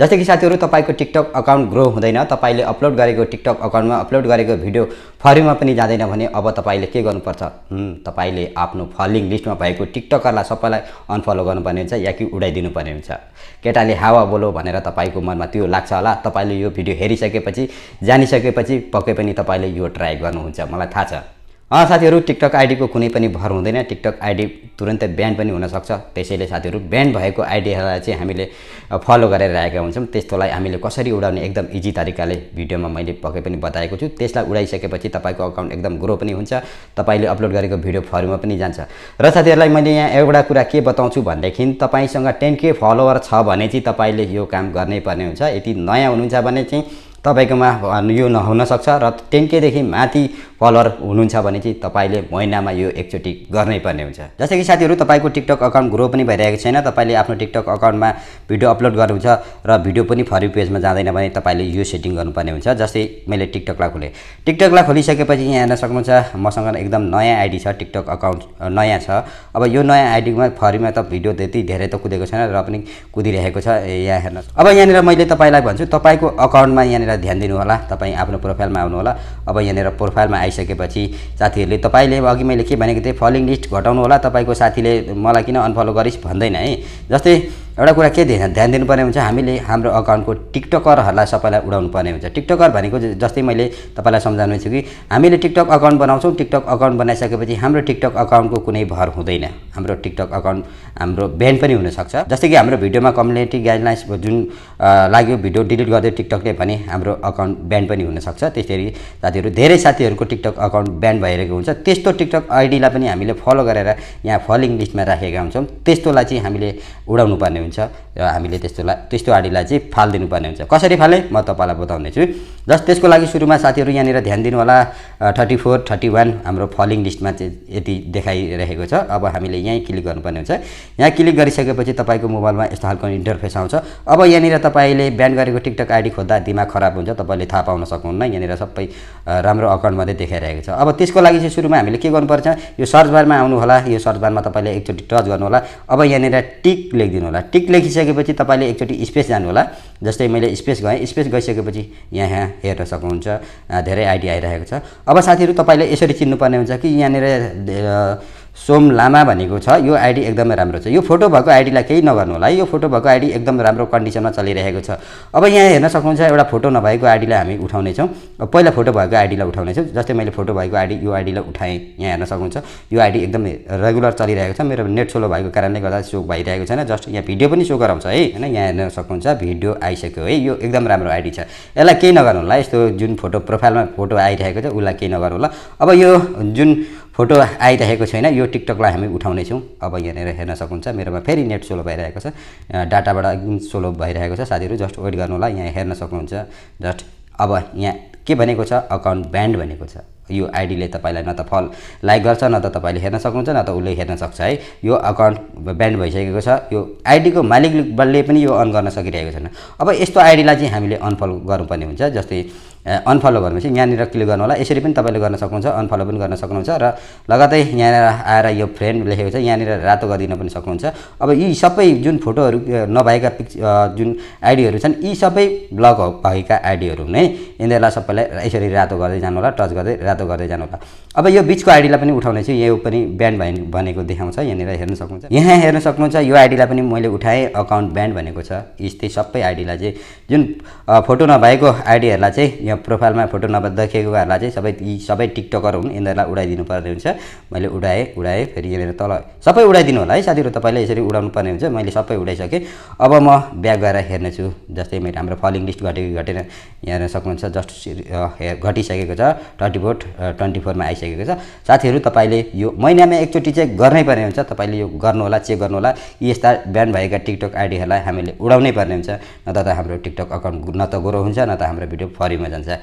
जस्तै कि साथीहरू तपाईँको टिकटक अकाउन्ट ग्रो हुँदैन तपाईँले अपलोड गरेको टिकटक अकाउन्टमा अपलोड गरेको भिडियो फरिङमा पनि जाँदैन भने अब तपाईँले के गर्नुपर्छ तपाईँले आफ्नो फलोइङ लिस्टमा भएको टिकटकरलाई सबैलाई अनफलो गर्नुपर्ने हुन्छ या कि उडाइदिनु पर्ने हुन्छ केटाले हावा बोलो भनेर तपाईँको मनमा त्यो लाग्छ होला तपाईँले यो भिडियो हेरिसकेपछि जानिसकेपछि पक्कै पनि तपाईँले यो ट्राई गर्नुहुन्छ मलाई थाहा छ साथीहरू टिकटक आइडीको कुनै पनि भर हुँदैन टिकटक आइडी तुरन्तै ब्यान पनि हुनसक्छ त्यसैले साथीहरू ब्यान भएको आइडीहरूलाई चाहिँ हामीले फलो गरेर राखेका हुन्छौँ त्यस्तोलाई हामीले कसरी उडाउने एकदम इजी तरिकाले भिडियोमा मैले पक्कै पनि बताएको छु त्यसलाई उडाइसकेपछि तपाईँको अकाउन्ट एकदम ग्रो पनि हुन्छ तपाईँले अपलोड गरेको भिडियो फरमा पनि जान्छ र साथीहरूलाई मैले यहाँ एउटा कुरा के बताउँछु भनेदेखि तपाईँसँग टेन के फलोवर छ भने चाहिँ तपाईँले यो काम गर्नै पर्ने हुन्छ यदि नयाँ हुनुहुन्छ भने चाहिँ तपाईँकोमा यो नहुनसक्छ र टेनकेदेखि माथि फलोवर हुनुहुन्छ भने चाहिँ तपाईँले महिनामा यो एकचोटि गर्नै पर्ने हुन्छ जस्तै कि साथीहरू तपाईँको टिकटक अकाउन्ट ग्रो पनि भइरहेको छैन तपाईँले आफ्नो टिकटक अकाउन्टमा भिडियो अपलोड गर्नुहुन्छ र भिडियो पनि फरी पेजमा जाँदैन भने तपाईँले यो सेटिङ गर्नुपर्ने हुन्छ जस्तै मैले टिकटकलाई खोलेँ टिकटकलाई खोलिसकेपछि यहाँ हेर्न सक्नुहुन्छ मसँग एकदम नयाँ आइडी छ टिकटक अकाउन्ट नयाँ छ अब यो नयाँ आइडीमा फरीमा त भिडियो त्यति धेरै त कुदेको छैन र पनि कुदिरहेको छ यहाँ हेर्नुहोस् अब यहाँनिर मैले तपाईँलाई भन्छु तपाईँको अकाउन्टमा यहाँनिर ध्यान दिनुहोला तपाईँ आफ्नो प्रोफाइलमा आउनुहोला अब यहाँनिर प्रोफाइलमा आइसकेपछि साथीहरूले तपाईँले अघि मैले के भनेको थिएँ फलोइङ लिस्ट घटाउनु होला तपाईँको साथीले मलाई किन अनफलो गरिस् भन्दैन है जस्तै एउटा कुरा के ध्यान ध्यान दिनुपर्ने हुन्छ हामीले हाम्रो अकाउन्टको टिकटकरहरूलाई सबैलाई उडाउनु पर्ने हुन्छ टिकटकर भनेको जस्तै मैले तपाईँलाई सम्झाउनु छु कि हामीले टिकटक अकाउन्ट बनाउँछौँ टिकटक अकाउन्ट बनाइसकेपछि हाम्रो टिकटक अकाउन्टको कुनै भर हुँदैन हाम्रो टिकटक अकाउन्ट हाम्रो ब्यान पनि हुनसक्छ जस्तै कि हाम्रो भिडियोमा कम्युनिटी गाइडलाइन्स जुन लाग्यो भिडियो डिलिट गरिदियो टिकटकले भने हाम्रो अकाउन्ट ब्यान पनि हुनसक्छ त्यसरी साथीहरू धेरै साथीहरूको टिकटक अकाउन्ट ब्यान भइरहेको हुन्छ त्यस्तो टिकटक आइडीलाई पनि हामीले फलो गरेर यहाँ फलोइङ लिस्टमा राखेका हुन्छौँ त्यस्तोलाई चाहिँ हामीले उडाउनु पर्ने हुन्छ हुन्छ र हामीले त्यस्तोलाई त्यस्तो आडीलाई चाहिँ फालिदिनुपर्ने हुन्छ कसरी फालेँ म तपाईँलाई बताउनेछु जस त्यसको लागि सुरुमा साथीहरू यहाँनिर ध्यान दिनुहोला थर्टी फोर थर्टी वान हाम्रो फलिङ लिस्टमा चाहिँ यति देखाइरहेको छ अब हामीले यहीँ क्लिक गर्नुपर्ने हुन्छ यहाँ क्लिक गरिसकेपछि तपाईँको मोबाइलमा यस्तो खालको इन्टरफेस आउँछ अब यहाँनिर तपाईँले बिहान गरेको टिकटक आइडी खोज्दा दिमाग खराब हुन्छ तपाईँले थाहा पाउन सक्नुहुन्न यहाँनिर सबै राम्रो अकाउन्ट मात्रै देखाइरहेको छ अब त्यसको लागि चाहिँ सुरुमा हामीले के गर्नुपर्छ यो सर्च बारमा आउनु होला यो सर्च बारमा तपाईँले एकचोटि टच गर्नु होला अब यहाँनिर टिक लेखिदिनु होला टिक लेखिसकेपछि तपाईँले एकचोटि स्पेस जानु होला जस्तै मैले स्पेस गएँ स्पेस गइसकेपछि यहाँ हेर्न सक्नुहुन्छ धेरै आइडिया आइरहेको छ अब साथीहरू तपाईँले यसरी चिन्नुपर्ने हुन्छ कि यहाँनिर सोम लामा भनेको छ यो आइडी एकदमै राम्रो छ यो फोटो भएको आइडीलाई केही नगर्नु होला है यो फोटो भएको आइडी एकदम राम्रो कन्डिसनमा चलिरहेको छ अब यहाँ हेर्न सक्नुहुन्छ एउटा फोटो नभएको आइडीलाई हामी उठाउनेछौँ पहिला फोटो भएको आइडीलाई उठाउनेछौँ जस्तै मैले फोटो भएको आइडी यो आइडीलाई उठाएँ यहाँ हेर्न सक्नुहुन्छ यो आइडी एकदमै रेगुलर चलिरहेको छ मेरो नेट सोलो भएको कारणले गर्दा सो भइरहेको छैन जस्ट यहाँ भिडियो पनि सो गराउँछ है होइन यहाँ हेर्न सक्नुहुन्छ भिडियो आइसक्यो है यो एकदम राम्रो आइडी छ यसलाई केही नगर्नु होला यस्तो जुन फोटो प्रोफाइलमा फोटो आइरहेको छ उसलाई केही नगर्नु होला अब यो जुन फोटो आइरहेको छैन यो टिकटकलाई हामी उठाउनेछौँ अब यहाँनिर हेर्न सक्नुहुन्छ मेरोमा फेरि नेट सोलो भइरहेको छ डाटाबाट एकदम सोलो भइरहेको छ साथीहरू जस्ट वेट गर्नु होला यहाँ हेर्न सक्नुहुन्छ जस्ट अब यहाँ के भनेको छ अकाउन्ट ब्यान्ड भनेको छ यो आइडीले तपाईँलाई न त फल लाइक गर्छ न त तपाईँले हेर्न सक्नुहुन्छ न त उसले हेर्न सक्छ है यो अकाउन्ट ब्यान्ड भइसकेको छ यो आइडीको मालिकले पनि यो अन गर्न सकिरहेको छैन अब यस्तो आइडीलाई चाहिँ हामीले अनफल गर्नुपर्ने हुन्छ जस्तै अनफलो भनेपछि यहाँनिर क्लिक गर्नु होला यसरी पनि तपाईँले गर्न सक्नुहुन्छ अनफलो पनि गर्न सक्नुहुन्छ र लगातै यहाँनिर आएर यो फ्रेन्ड लेखेको छ यहाँनिर रातो गरिदिन पनि सक्नुहुन्छ अब यी सबै जुन फोटोहरू नभएका पिक्च जुन आइडीहरू छन् यी सबै ब्लक भएका आइडीहरू नै है यिनीहरूलाई सबैलाई यसरी रातो गर्दै जानु होला टच गर्दै रातो गर्दै जानु होला अब यो बिचको आइडीलाई पनि उठाउने चाहिँ यो पनि ब्यान्ड भए भनेको देखाउँछ यहाँनिर हेर्न सक्नुहुन्छ यहाँ हेर्न सक्नुहुन्छ यो आइडीलाई पनि मैले उठाएँ अकाउन्ट ब्यान्ड भनेको छ यस्तै सबै आइडीलाई चाहिँ जुन फोटो नभएको आइडीहरूलाई चाहिँ यहाँ प्रोफाइलमा फोटो देखेकोहरूलाई चाहिँ सबै यी सबै टिकटकर हुन् यिनीहरूलाई उडाइदिनु पर्ने हुन्छ मैले उडाएँ उडाएँ फेरि यहाँनिर तल सबै उडाइदिनु होला है साथीहरू तपाईँले यसरी उडाउनु पर्ने हुन्छ मैले सबै उडाइसकेँ अब म ब्याक गएर हेर्नेछु जस्तै मैले हाम्रो फलिङ लिस्ट घटेको घटेन हेर्न सक्नुहुन्छ जस्ट घटिसकेको छ ट्वेन्टी फोर ट्वेन्टी फोरमा आइसकेको छ साथीहरू तपाईँले यो महिनामा एकचोटि चाहिँ गर्नै पर्ने हुन्छ तपाईँले यो गर्नु होला चेक गर्नु होला यी यस्ता बिहान भएका टिकटक आइडीहरूलाई हामीले उडाउनै पर्ने हुन्छ न त हाम्रो टिकटक अकाउन्ट न त ग्रो हुन्छ न त हाम्रो भिडियो फरीमा जान्छ 现在。